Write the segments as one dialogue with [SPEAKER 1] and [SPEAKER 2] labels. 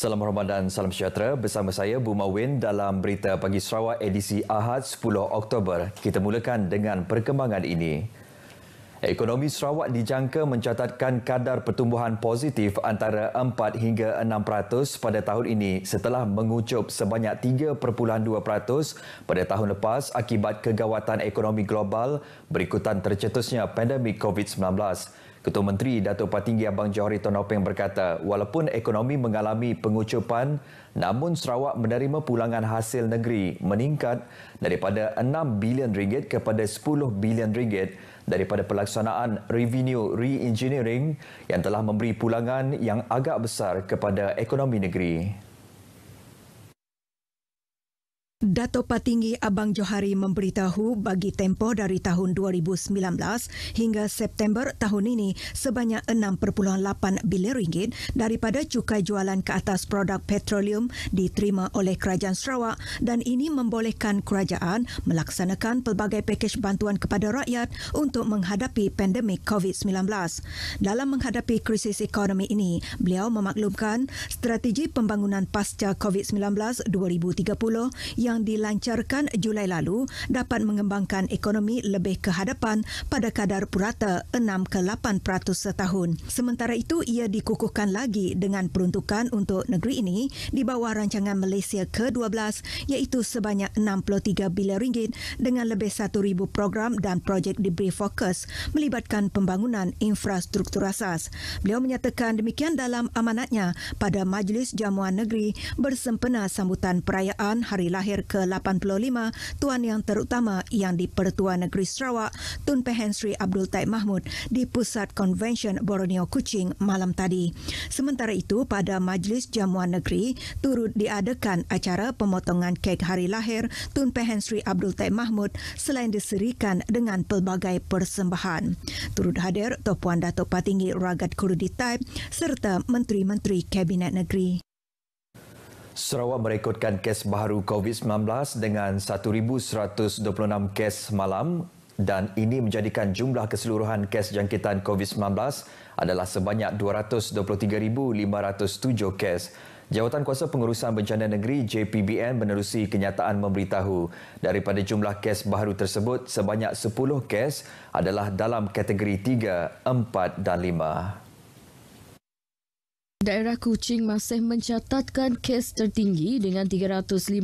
[SPEAKER 1] Salam Ramadan dan salam sejahtera bersama saya Buma Win dalam berita pagi Sarawak edisi Ahad 10 Oktober. Kita mulakan dengan perkembangan ini. Ekonomi Sarawak dijangka mencatatkan kadar pertumbuhan positif antara 4 hingga 6% pada tahun ini setelah mengucup sebanyak 3.2% pada tahun lepas akibat kegawatan ekonomi global berikutan tercetusnya pandemik COVID-19. Ketua Menteri Datuk Patinggi Abang Johari Tuan Openg berkata, walaupun ekonomi mengalami pengucapan, namun Sarawak menerima pulangan hasil negeri meningkat daripada 6 bilion ringgit kepada 10 bilion ringgit daripada pelaksanaan revenue re-engineering yang telah memberi pulangan yang agak besar kepada ekonomi negeri.
[SPEAKER 2] Dato' Patinggi Abang Johari memberitahu bagi tempoh dari tahun 2019 hingga September tahun ini sebanyak 6.8 bilion ringgit daripada cukai jualan ke atas produk petroleum diterima oleh Kerajaan Sarawak dan ini membolehkan kerajaan melaksanakan pelbagai pakej bantuan kepada rakyat untuk menghadapi pandemik COVID-19. Dalam menghadapi krisis ekonomi ini, beliau memaklumkan strategi pembangunan pasca COVID-19 2030 yang yang dilancarkan Julai lalu dapat mengembangkan ekonomi lebih ke hadapan pada kadar purata 6 ke 8% setahun. Sementara itu, ia dikukuhkan lagi dengan peruntukan untuk negeri ini di bawah rancangan Malaysia ke-12 iaitu sebanyak 63 bilion ringgit dengan lebih 1,000 program dan projek diberi fokus melibatkan pembangunan infrastruktur asas. Beliau menyatakan demikian dalam amanatnya pada Majlis Jamuan Negeri bersempena sambutan perayaan hari lahir ke-85 Tuan Yang Terutama Yang di-Pertua Negeri Sarawak Tun Pehen Sri Abdul Taib Mahmud di Pusat Convention Borneo Kuching malam tadi. Sementara itu, pada Majlis Jamuan Negeri turut diadakan acara pemotongan kek hari lahir Tun Pehen Sri Abdul Taib Mahmud selain diserikan dengan pelbagai persembahan. Turut hadir Tuan Datuk Patinggi Ragat Kurudi Taib serta Menteri-Menteri Kabinet Negeri.
[SPEAKER 1] Sarawak merekodkan kes baru COVID-19 dengan 1,126 kes malam dan ini menjadikan jumlah keseluruhan kes jangkitan COVID-19 adalah sebanyak 223,507 kes. Jawatan Kuasa Pengurusan Bencana Negeri JPBN menerusi kenyataan memberitahu daripada jumlah kes baru tersebut sebanyak 10 kes adalah dalam kategori 3, 4 dan 5.
[SPEAKER 3] Daerah Kuching masih mencatatkan kes tertinggi dengan 315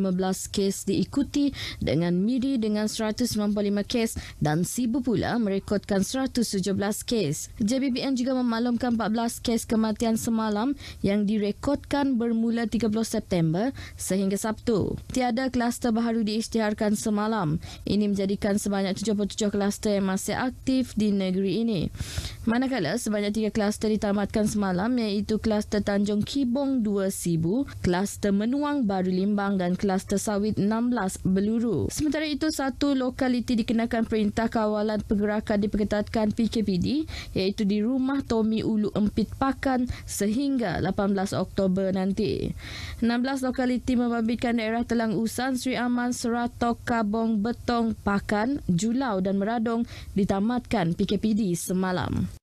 [SPEAKER 3] kes diikuti dengan Miri dengan 195 kes dan Sibu pula merekodkan 117 kes. JBPN juga memaklumkan 14 kes kematian semalam yang direkodkan bermula 30 September sehingga Sabtu. Tiada kluster baru diisytiharkan semalam. Ini menjadikan sebanyak 77 kluster yang masih aktif di negeri ini. Manakala sebanyak 3 kluster ditamatkan semalam iaitu kluster kluster Tanjung Kibong 2 Sibu, kluster Menuang Baru Limbang dan kluster Sawit 16 Beluru. Sementara itu, satu lokaliti dikenakan perintah kawalan pergerakan diperketatkan PKPD iaitu di rumah Tommy Ulu Empit Pakan sehingga 18 Oktober nanti. 16 lokaliti membabitkan daerah Telang Usan, Sri Aman, Seratok, Kabong, Betong, Pakan, Julau dan Meradong ditamatkan PKPD semalam.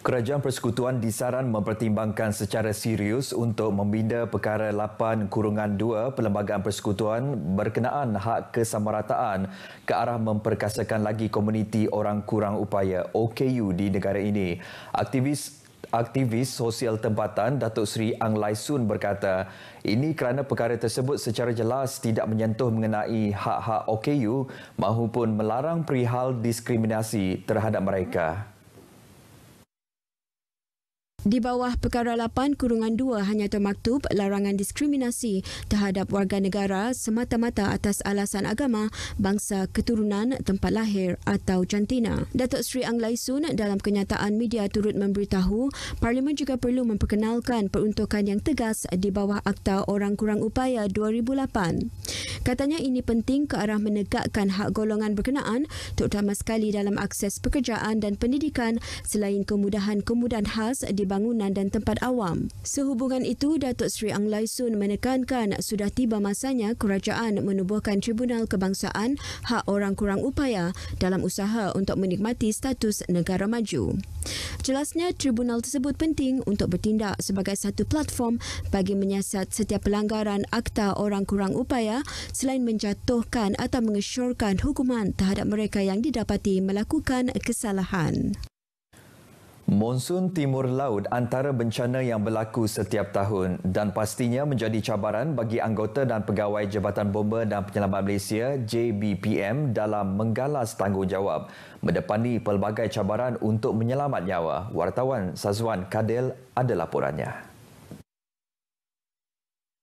[SPEAKER 1] Kerajaan Persekutuan disaran mempertimbangkan secara serius untuk membina perkara 8 kurungan 2 Perlembagaan Persekutuan berkenaan hak kesamarataan ke arah memperkasakan lagi komuniti orang kurang upaya OKU di negara ini. Aktivis Aktivis sosial tempatan Datuk Seri Ang Lai Sun berkata, ini kerana perkara tersebut secara jelas tidak menyentuh mengenai hak-hak OKU maupun melarang perihal diskriminasi terhadap mereka. Hmm.
[SPEAKER 4] Di bawah Perkara 8 Kurungan 2 hanya termaktub larangan diskriminasi terhadap warga negara semata-mata atas alasan agama, bangsa, keturunan, tempat lahir atau jantina. Datuk Sri Ang Lai Sun dalam kenyataan media turut memberitahu Parlimen juga perlu memperkenalkan peruntukan yang tegas di bawah Akta Orang Kurang Upaya 2008. Katanya ini penting ke arah menegakkan hak golongan berkenaan terutama sekali dalam akses pekerjaan dan pendidikan selain kemudahan-kemudahan khas di bangunan dan tempat awam. Sehubungan itu, Datuk Seri Ang Lai Soon menekankan sudah tiba masanya kerajaan menubuhkan Tribunal Kebangsaan Hak Orang Kurang Upaya dalam usaha untuk menikmati status negara maju. Jelasnya, tribunal tersebut penting untuk bertindak sebagai satu platform bagi menyiasat setiap pelanggaran Akta Orang Kurang Upaya selain menjatuhkan atau mengesyorkan hukuman terhadap mereka yang didapati melakukan kesalahan.
[SPEAKER 1] Monsun timur laut antara bencana yang berlaku setiap tahun dan pastinya menjadi cabaran bagi anggota dan pegawai Jabatan Bomba dan Penyelamat Malaysia JBPM dalam menggalas tanggungjawab mendepani pelbagai cabaran untuk menyelamat nyawa. Wartawan Sazwan Kadel ada laporannya.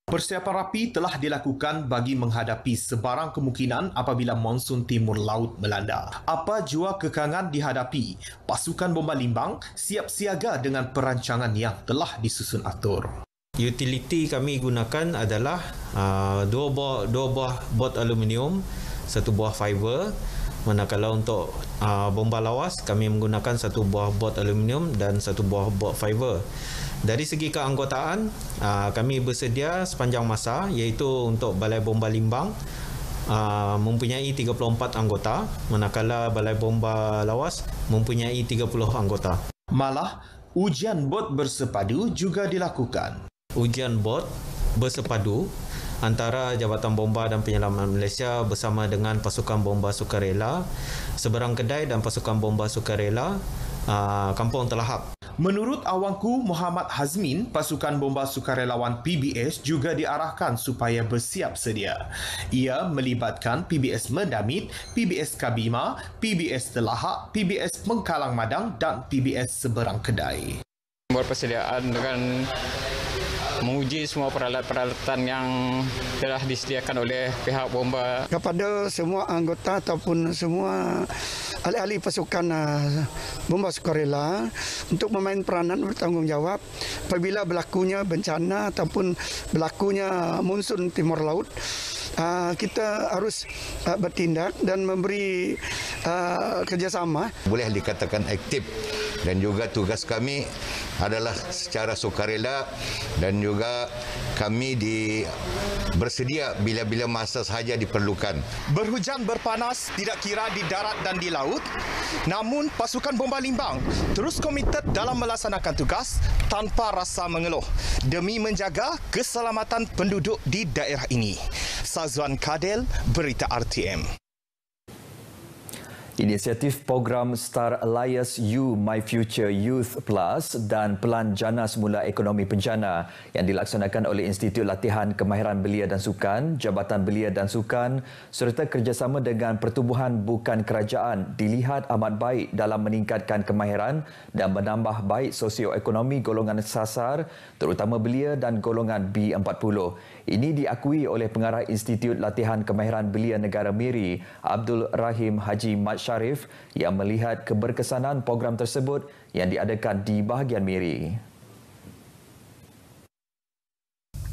[SPEAKER 5] Persiapan rapi telah dilakukan bagi menghadapi sebarang kemungkinan apabila monsun timur laut melanda. Apa jua kekangan dihadapi, pasukan bomba limbang siap siaga dengan perancangan yang telah disusun atur. Utiliti kami gunakan adalah uh, dua buah dua buah bot aluminium, satu buah fiber. Manakala untuk uh, bomba lawas kami menggunakan satu buah bot aluminium dan satu buah bot fiber. Dari segi keanggotaan, ah, kami bersedia sepanjang masa iaitu untuk Balai Bomba Limbang ah, mempunyai 34 anggota manakala Balai Bomba Lawas mempunyai 30 anggota. Malah, ujian bot bersepadu juga dilakukan. Ujian bot bersepadu antara Jabatan Bomba dan Penyelamatan Malaysia bersama dengan Pasukan Bomba Sukarela, Seberang Kedai dan Pasukan Bomba Sukarela, ah, Kampung Telahap. Menurut awangku Muhammad Hazmin, pasukan bomba sukarelawan PBS juga diarahkan supaya bersiap sedia. Ia melibatkan PBS Medamit, PBS Kabima, PBS Telahak, PBS Mengkalang Madang dan PBS Seberang Kedai. persediaan dengan menguji semua peralatan-peralatan yang telah disediakan oleh pihak bomba. Kepada semua anggota ataupun semua ahli-ahli pasukan uh, bomba sukarela untuk memain peranan bertanggungjawab apabila berlakunya bencana ataupun berlakunya monsun timur laut, ah, kita harus ah, bertindak dan memberi kerjasama. Boleh dikatakan aktif dan juga tugas kami adalah secara sukarela dan juga kami di bersedia bila-bila masa sahaja diperlukan. Berhujan berpanas tidak kira di darat dan di laut, namun pasukan bomba limbang terus komited dalam melaksanakan tugas tanpa rasa mengeluh demi menjaga keselamatan penduduk di daerah ini. Sazwan Kadel, Berita RTM.
[SPEAKER 1] Inisiatif program Star Alliance You My Future Youth Plus dan Pelan Jana Semula Ekonomi Penjana yang dilaksanakan oleh Institut Latihan Kemahiran Belia dan Sukan, Jabatan Belia dan Sukan serta kerjasama dengan Pertubuhan Bukan Kerajaan dilihat amat baik dalam meningkatkan kemahiran dan menambah baik sosioekonomi golongan sasar terutama belia dan golongan B40. Ini diakui oleh pengarah Institut Latihan Kemahiran Belia Negara Miri, Abdul Rahim Haji Mat Sharif yang melihat keberkesanan program tersebut yang diadakan di bahagian Miri.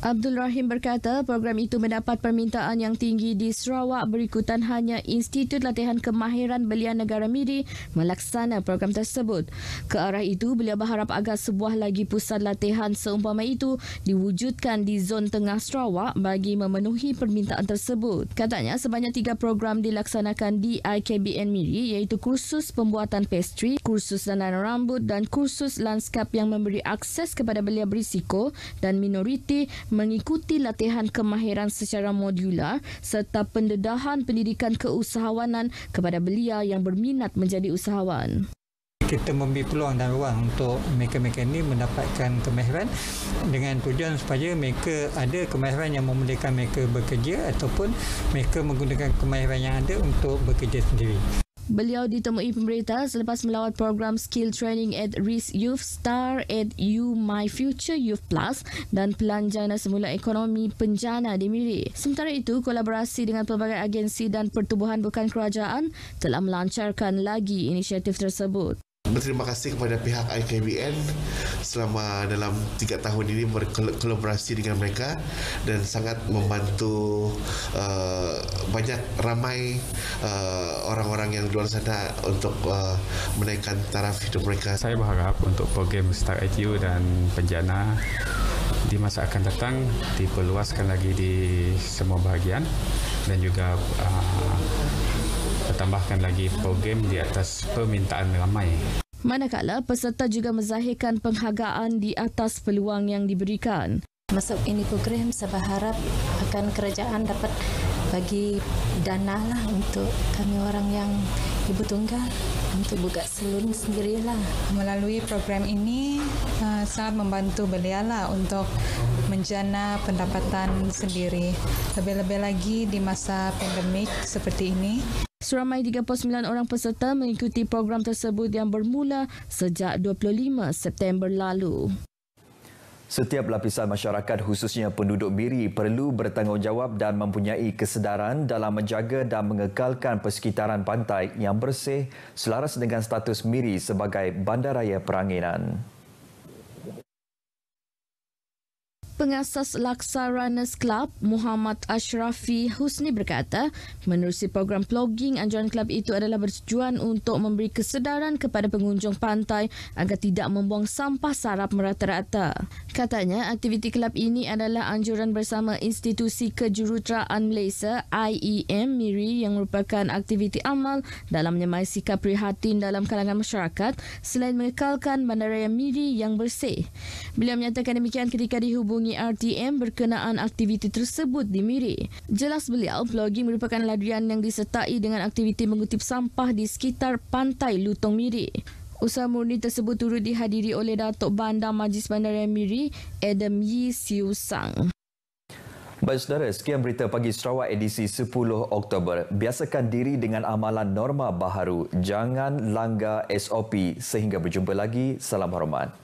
[SPEAKER 3] Abdul Rahim berkata program itu mendapat permintaan yang tinggi di Sarawak berikutan hanya Institut Latihan Kemahiran Belian Negara Miri melaksana program tersebut. Ke arah itu, beliau berharap agar sebuah lagi pusat latihan seumpama itu diwujudkan di zon tengah Sarawak bagi memenuhi permintaan tersebut. Katanya sebanyak tiga program dilaksanakan di IKBN Miri iaitu kursus pembuatan pastry, kursus danan rambut dan kursus landscape yang memberi akses kepada belia berisiko dan minoriti mengikuti latihan kemahiran secara modular serta pendedahan pendidikan keusahawanan kepada belia yang berminat menjadi usahawan.
[SPEAKER 1] Kita memberi peluang dan ruang untuk mereka-mereka ini mendapatkan kemahiran dengan tujuan supaya mereka ada kemahiran yang membolehkan mereka bekerja ataupun mereka menggunakan kemahiran yang ada untuk bekerja sendiri.
[SPEAKER 3] Beliau ditemui pemerintah selepas melawat program skill training at Risk Youth Star at You My Future Youth Plus dan pelan jana semula ekonomi penjana di Miri. Sementara itu, kolaborasi dengan pelbagai agensi dan pertubuhan bukan kerajaan telah melancarkan lagi inisiatif tersebut.
[SPEAKER 5] Berterima kasih kepada pihak IKBN selama dalam 3 tahun ini berkolaborasi dengan mereka dan sangat membantu uh, banyak ramai uh, orang-orang uh, yang di luar sana untuk uh, menaikkan taraf hidup mereka. Saya berharap untuk program Star ITU dan Penjana di masa akan datang diperluaskan lagi di semua bahagian dan juga uh, tambahkan lagi program di atas permintaan ramai.
[SPEAKER 3] Manakala peserta juga menzahirkan penghargaan di atas peluang yang diberikan. Masuk ini program saya berharap akan kerajaan dapat bagi dana lah untuk
[SPEAKER 2] kami orang yang ibu tunggal untuk buka salon sendirilah. Melalui program ini eh, sangat membantu belialah untuk menjana pendapatan sendiri. Lebih-lebih lagi di masa pandemik seperti ini.
[SPEAKER 3] Seramai 39 orang peserta mengikuti program tersebut yang bermula sejak 25 September lalu.
[SPEAKER 1] Setiap lapisan masyarakat khususnya penduduk Miri perlu bertanggungjawab dan mempunyai kesedaran dalam menjaga dan mengekalkan persekitaran pantai yang bersih selaras dengan status Miri sebagai bandaraya peranginan.
[SPEAKER 3] Pengasas Laksa Runners Club, Muhammad Ashrafi Husni berkata, menerusi program plogging anjuran kelab itu adalah bertujuan untuk memberi kesedaran kepada pengunjung pantai agar tidak membuang sampah sarap merata-rata. Katanya, aktiviti kelab ini adalah anjuran bersama Institusi Kejuruteraan Malaysia IEM Miri yang merupakan aktiviti amal dalam menyemai sikap prihatin dalam kalangan masyarakat selain mengekalkan bandaraya Miri yang bersih. Beliau menyatakan demikian ketika dihubungi menghubungi RTM berkenaan aktiviti tersebut di Miri. Jelas beliau, vlogging merupakan ladrian yang disertai dengan aktiviti mengutip sampah di sekitar pantai Lutong Miri. Usaha murni tersebut turut dihadiri oleh Datuk Bandar Majlis Bandaraya Miri, Adam Yi Siu Sang.
[SPEAKER 1] Baik saudara, sekian berita pagi Sarawak edisi 10 Oktober. Biasakan diri dengan amalan norma baharu. Jangan langgar SOP. Sehingga berjumpa lagi. Salam hormat.